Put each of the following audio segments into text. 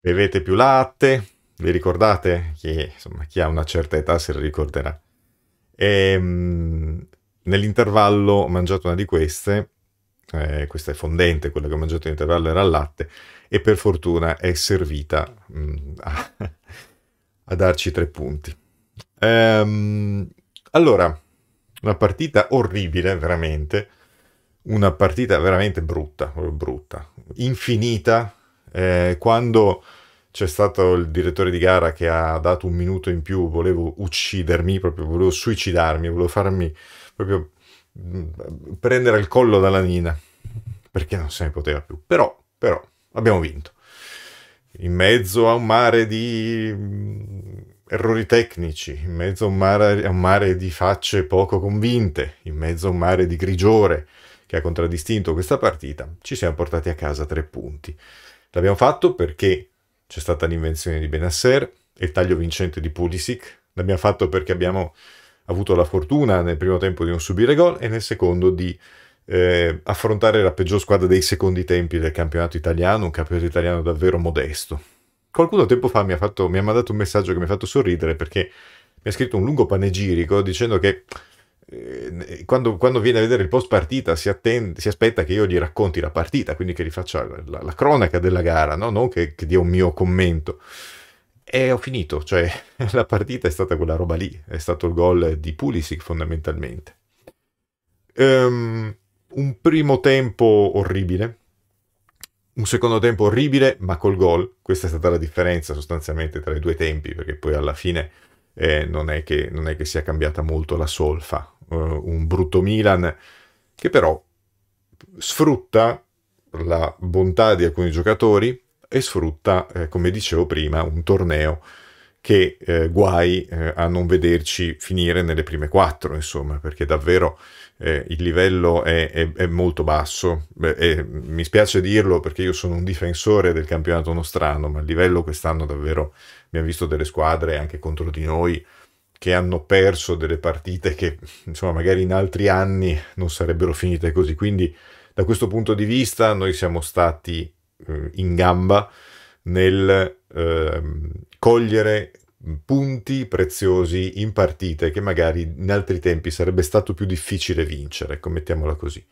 Bevete più latte, vi ricordate? Chi, insomma, chi ha una certa età se la ricorderà. E, ehm, mh, nell'intervallo ho mangiato una di queste, eh, questa è fondente, quella che ho mangiato nell'intervallo era al latte, e per fortuna è servita mh, mm, a, a, darci tre punti. Ehm, allora, una partita orribile, veramente, una partita veramente brutta, brutta, infinita, eh, quando c'è stato il direttore di gara che ha dato un minuto in più, volevo uccidermi, proprio volevo suicidarmi, volevo farmi proprio mm, prendere il collo dalla nina, perché non se ne poteva più. Però, però, abbiamo vinto. In mezzo a un mare di mm, errori tecnici, in mezzo a un mare, a un mare di facce poco convinte, in mezzo a un mare di grigiore che ha contraddistinto questa partita, ci siamo portati a casa tre punti. L'abbiamo fatto perché c'è stata l'invenzione di Benasser e il taglio vincente di Pulisic. L'abbiamo fatto perché abbiamo avuto la fortuna nel primo tempo di non subire gol e nel secondo di eh, affrontare la peggior squadra dei secondi tempi del campionato italiano, un campionato italiano davvero modesto. Qualcuno tempo fa mi ha, fatto, mi ha mandato un messaggio che mi ha fatto sorridere perché mi ha scritto un lungo panegirico dicendo che Ehm, quando, quando, viene a vedere il post partita si, attende, si, aspetta che io gli racconti la partita, quindi che gli faccia la, la, la cronaca della gara, no? non che, che, dia un mio commento. E ho finito, cioè la partita è stata quella roba lì, è stato il gol di Pulisic fondamentalmente. Um, un primo tempo orribile, un secondo tempo orribile ma col gol, questa è stata la differenza sostanzialmente tra i due tempi perché poi alla fine eh, non, è che, non, è che, sia cambiata molto la solfa. Uh, un brutto Milan che però sfrutta la bontà di alcuni giocatori e sfrutta, eh, come dicevo prima, un torneo che eh, guai eh, a non vederci finire nelle prime quattro, insomma, perché davvero eh, il livello è, è, è molto basso. Beh, è, mi spiace dirlo perché io sono un difensore del campionato nostrano, ma il livello quest'anno davvero abbiamo visto delle squadre anche contro di noi che hanno perso delle partite che, insomma, magari in altri anni non sarebbero finite così. Quindi, da questo punto di vista, noi siamo stati eh, in gamba nel eh, cogliere punti preziosi in partite che magari in altri tempi sarebbe stato più difficile vincere, ecco, mettiamola così.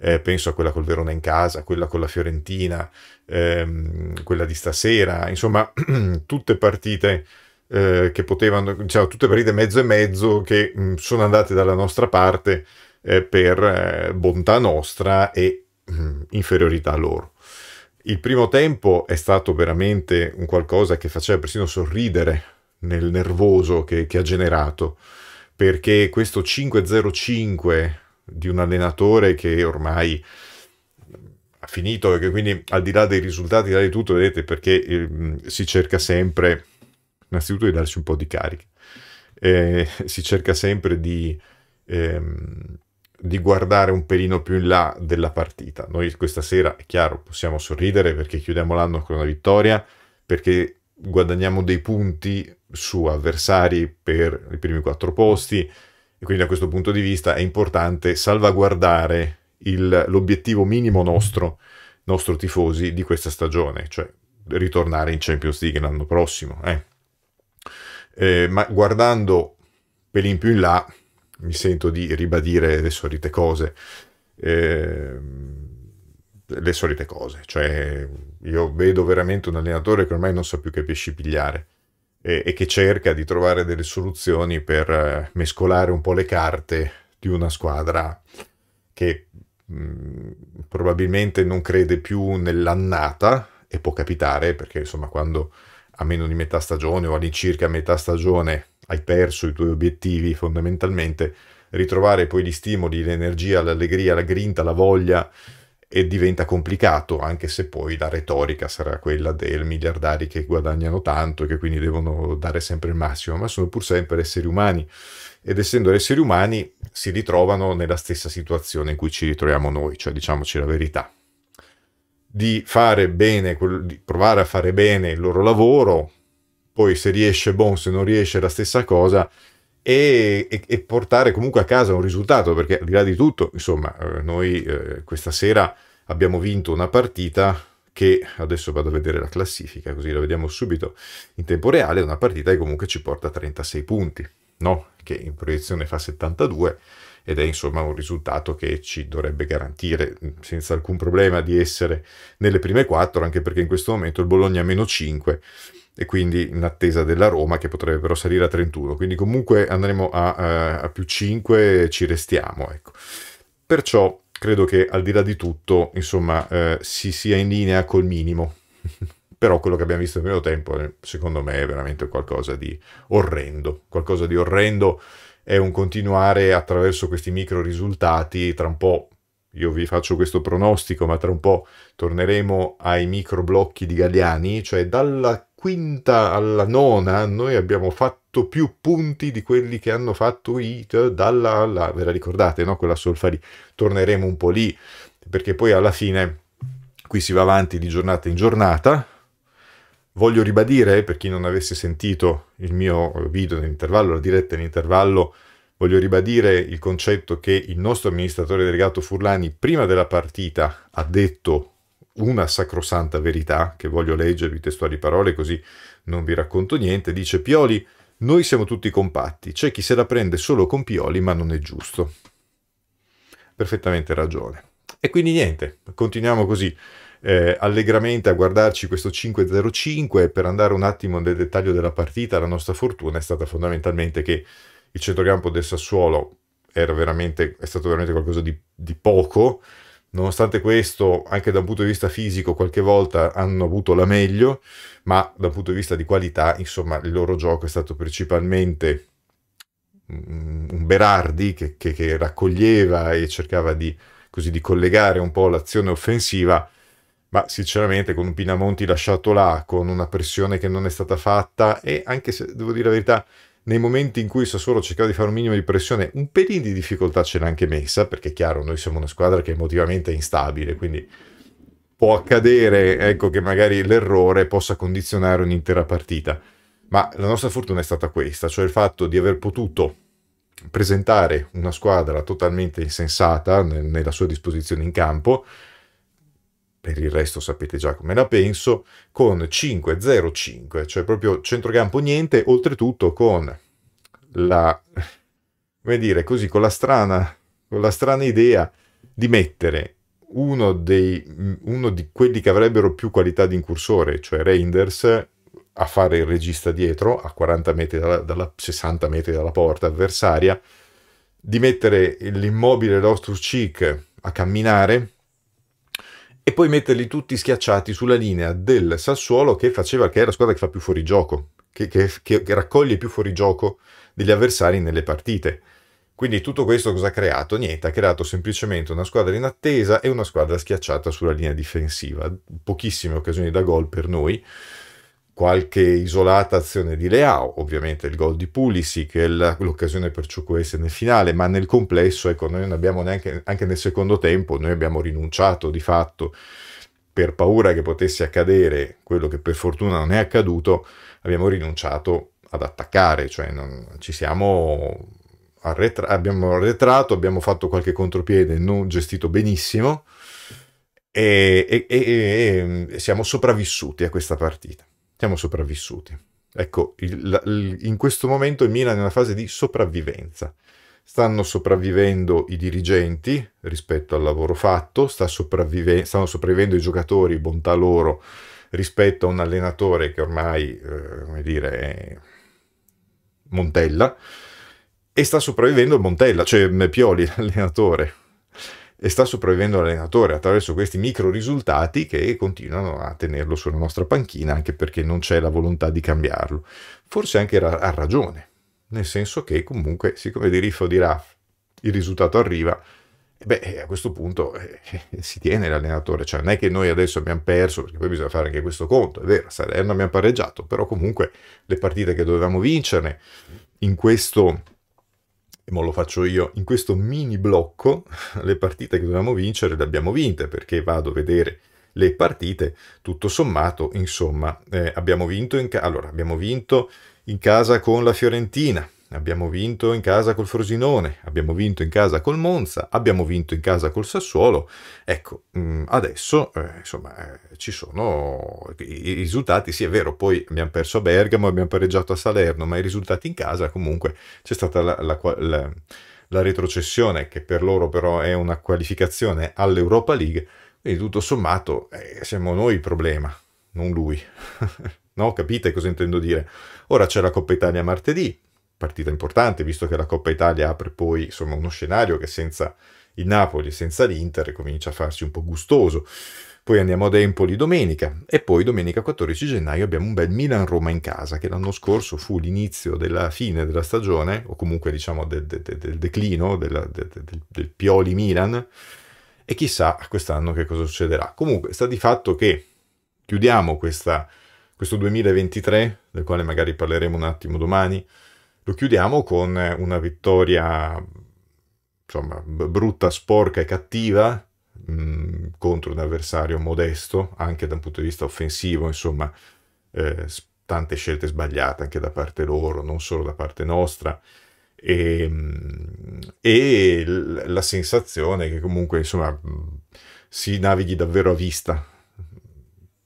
Eh, penso a quella col Verona in casa, quella con la Fiorentina, ehm, quella di stasera, insomma, tutte partite eh, che potevano, diciamo, tutte partite mezzo e mezzo che mh, mm, sono andate dalla nostra parte eh, per eh, bontà nostra e mh, mm, inferiorità loro. Il primo tempo è stato veramente un qualcosa che faceva persino sorridere nel nervoso che, che ha generato, perché questo 5-0-5 di un allenatore che ormai ha finito, e che quindi al di là dei risultati, al di là di tutto, vedete, perché eh, si cerca sempre, innanzitutto, di darci un po' di carica, eh, si cerca sempre di... Ehm, di guardare un pelino più in là della partita. Noi questa sera, è chiaro, possiamo sorridere perché chiudiamo l'anno con una vittoria, perché guadagniamo dei punti su avversari per i primi quattro posti e quindi da questo punto di vista è importante salvaguardare l'obiettivo minimo nostro, nostro tifosi, di questa stagione, cioè ritornare in Champions League l'anno prossimo. Eh. Eh, ma guardando pelin più in là, mi sento di ribadire le solite cose. Eh, le solite cose, cioè io vedo veramente un allenatore che ormai non sa più che pesci pigliare e, e che cerca di trovare delle soluzioni per eh, mescolare un po' le carte di una squadra che mh, mm, probabilmente non crede più nell'annata e può capitare perché insomma quando a meno di metà stagione o all'incirca metà stagione hai perso i tuoi obiettivi fondamentalmente, ritrovare poi gli stimoli, l'energia, l'allegria, la grinta, la voglia e diventa complicato, anche se poi la retorica sarà quella dei miliardari che guadagnano tanto e che quindi devono dare sempre il massimo, ma sono pur sempre esseri umani ed essendo esseri umani si ritrovano nella stessa situazione in cui ci ritroviamo noi, cioè diciamoci la verità, di fare bene, di provare a fare bene il loro lavoro, poi se riesce buon, se non riesce la stessa cosa, e, e, e, portare comunque a casa un risultato, perché al di là di tutto, insomma, eh, noi eh, questa sera abbiamo vinto una partita che adesso vado a vedere la classifica, così la vediamo subito in tempo reale, una partita che comunque ci porta 36 punti, no? che in proiezione fa 72 ed è insomma un risultato che ci dovrebbe garantire mm, senza alcun problema di essere nelle prime 4, anche perché in questo momento il Bologna ha meno 5 e quindi in attesa della Roma che potrebbe però salire a 31, quindi comunque andremo a, eh, a più 5 e ci restiamo. Ecco. Perciò credo che al di là di tutto insomma eh, si sia in linea col minimo. però quello che abbiamo visto nel primo tempo eh, secondo me è veramente qualcosa di orrendo, qualcosa di orrendo è un continuare attraverso questi micro risultati, tra un po' io vi faccio questo pronostico, ma tra un po' torneremo ai micro blocchi di Galliani, cioè dalla quinta alla nona noi abbiamo fatto più punti di quelli che hanno fatto i dalla alla, ve la ricordate, no? Quella solfa lì. Torneremo un po' lì, perché poi alla fine qui si va avanti di giornata in giornata. Voglio ribadire, per chi non avesse sentito il mio video nell'intervallo, la diretta nell'intervallo, voglio ribadire il concetto che il nostro amministratore delegato Furlani prima della partita ha detto una sacrosanta verità che voglio leggervi testuali parole così non vi racconto niente, dice Pioli, noi siamo tutti compatti, c'è chi se la prende solo con Pioli ma non è giusto. Perfettamente ragione. E quindi niente, continuiamo così eh, allegramente a guardarci questo 5-0-5 per andare un attimo nel dettaglio della partita, la nostra fortuna è stata fondamentalmente che il centrocampo del Sassuolo era veramente, è stato veramente qualcosa di, di poco, Nonostante questo, anche da un punto di vista fisico, qualche volta hanno avuto la meglio, ma da un punto di vista di qualità, insomma, il loro gioco è stato principalmente mm, un Berardi che, che, che raccoglieva e cercava di, così, di collegare un po' l'azione offensiva, ma sinceramente con un Pinamonti lasciato là, con una pressione che non è stata fatta e anche se devo dire la verità, nei momenti in cui Sassuolo cercava di fare un minimo di pressione, un pelino di difficoltà ce l'ha anche messa, perché è chiaro, noi siamo una squadra che emotivamente è instabile, quindi può accadere ecco, che magari l'errore possa condizionare un'intera partita. Ma la nostra fortuna è stata questa, cioè il fatto di aver potuto presentare una squadra totalmente insensata nella sua disposizione in campo, per il resto sapete già come la penso, con 5-0-5, cioè proprio centrocampo niente, oltretutto con la, come dire, così, con la strana, con la strana idea di mettere uno, dei, uno di quelli che avrebbero più qualità di incursore, cioè Reinders, a fare il regista dietro, a 40 metri dalla, dalla 60 metri dalla porta avversaria, di mettere l'immobile Lostus Cheek a camminare e poi metterli tutti schiacciati sulla linea del Sassuolo che faceva che è la squadra che fa più fuorigioco, che, che, che raccoglie più fuorigioco degli avversari nelle partite. Quindi tutto questo cosa ha creato? Niente, ha creato semplicemente una squadra in attesa e una squadra schiacciata sulla linea difensiva. Pochissime occasioni da gol per noi, qualche isolata azione di Leao, ovviamente il gol di Pulisic, l'occasione per Ciucuese nel finale, ma nel complesso, ecco, noi non abbiamo neanche, anche nel secondo tempo, noi abbiamo rinunciato di fatto per paura che potesse accadere quello che per fortuna non è accaduto, abbiamo rinunciato ad attaccare, cioè non, ci siamo arretra- abbiamo arretrato, abbiamo fatto qualche contropiede non gestito benissimo e, e, e, e siamo sopravvissuti a questa partita siamo sopravvissuti. Ecco, il, il, in questo momento il Milan è in una fase di sopravvivenza. Stanno sopravvivendo i dirigenti rispetto al lavoro fatto, sta sopravvive, stanno sopravvivendo i giocatori, bontà loro, rispetto a un allenatore che ormai, eh, come dire, è Montella, e sta sopravvivendo Montella, cioè Pioli, l'allenatore e sta sopravvivendo l'allenatore attraverso questi micro risultati che continuano a tenerlo sulla nostra panchina anche perché non c'è la volontà di cambiarlo. Forse anche ra- ha ragione, nel senso che comunque siccome di riff o di raff il risultato arriva, eh beh, eh, a questo punto eh, si tiene l'allenatore, cioè non è che noi adesso abbiamo perso, perché poi bisogna fare anche questo conto, è vero, Salerno abbiamo pareggiato, però comunque le partite che dovevamo vincerne in questo e mo lo faccio io, in questo mini blocco le partite che dovevamo vincere le abbiamo vinte perché vado a vedere le partite, tutto sommato, insomma, eh, abbiamo, vinto in ca- allora, abbiamo vinto in casa con la Fiorentina, abbiamo vinto in casa col Frosinone, abbiamo vinto in casa col Monza, abbiamo vinto in casa col Sassuolo. Ecco, mm, adesso eh, insomma eh, ci sono i risultati, sì è vero, poi abbiamo perso a Bergamo, abbiamo pareggiato a Salerno, ma i risultati in casa comunque c'è stata la, la, la, la retrocessione che per loro però è una qualificazione all'Europa League, quindi tutto sommato eh, siamo noi il problema, non lui. no, capite cosa intendo dire? Ora c'è la Coppa Italia martedì, partita importante, visto che la Coppa Italia apre poi insomma, uno scenario che senza il Napoli e senza l'Inter comincia a farsi un po' gustoso. Poi andiamo ad Empoli domenica e poi domenica 14 gennaio abbiamo un bel Milan-Roma in casa che l'anno scorso fu l'inizio della fine della stagione o comunque diciamo del, del, del declino della, del, del Pioli-Milan e chissà quest'anno che cosa succederà. Comunque sta di fatto che chiudiamo questa, questo 2023 del quale magari parleremo un attimo domani lo chiudiamo con eh, una vittoria, insomma, brutta, sporca e cattiva mh, mm, contro un avversario modesto, anche da un punto di vista offensivo, insomma, eh, tante scelte sbagliate anche da parte loro, non solo da parte nostra. E, mm, e la sensazione che comunque insomma mm, si navighi davvero a vista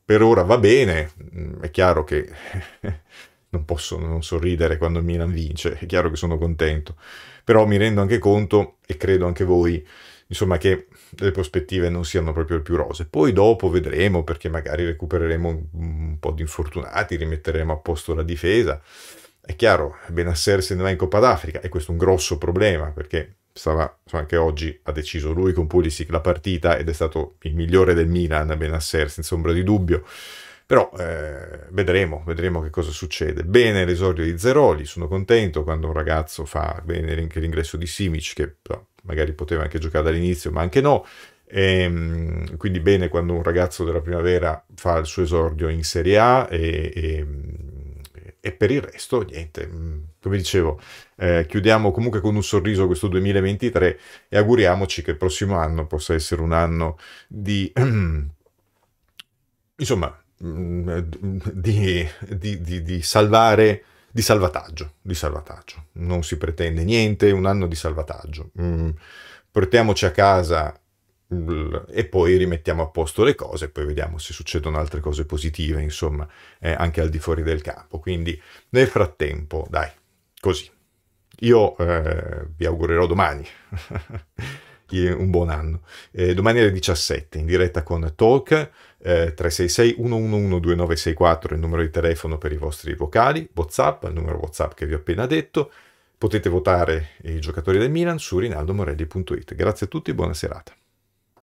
per ora va bene è chiaro che non posso non sorridere quando il Milan vince, è chiaro che sono contento, però mi rendo anche conto e credo anche voi, insomma, che le prospettive non siano proprio più rose. Poi dopo vedremo perché magari recupereremo un po' di infortunati, rimetteremo a posto la difesa. È chiaro, Benasser se ne va in Coppa d'Africa e questo è un grosso problema perché stava, insomma, anche oggi ha deciso lui con Pulisic la partita ed è stato il migliore del Milan Benasser senza ombra di dubbio però eh, vedremo, vedremo che cosa succede. Bene l'esordio di Zeroli, sono contento quando un ragazzo fa bene anche l'ingresso di Simic, che no, magari poteva anche giocare dall'inizio, ma anche no. E, ehm, quindi bene quando un ragazzo della primavera fa il suo esordio in Serie A e, e, e per il resto niente. Mm, come dicevo, eh, chiudiamo comunque con un sorriso questo 2023 e auguriamoci che il prossimo anno possa essere un anno di... Insomma, Mm, eh, mm, di, di, di, di, salvare di salvataggio, di salvataggio. Non si pretende niente, un anno di salvataggio. Mm, portiamoci a casa mm, e poi rimettiamo a posto le cose poi vediamo se succedono altre cose positive, insomma, eh, anche al di fuori del campo. Quindi nel frattempo, dai, così. Io eh, vi augurerò domani. un buon anno. Eh, domani alle 17 in diretta con Talk eh, 366 111 2964 il numero di telefono per i vostri vocali, Whatsapp, il numero Whatsapp che vi ho appena detto. Potete votare i giocatori del Milan su rinaldomorelli.it. Grazie a tutti, buona serata.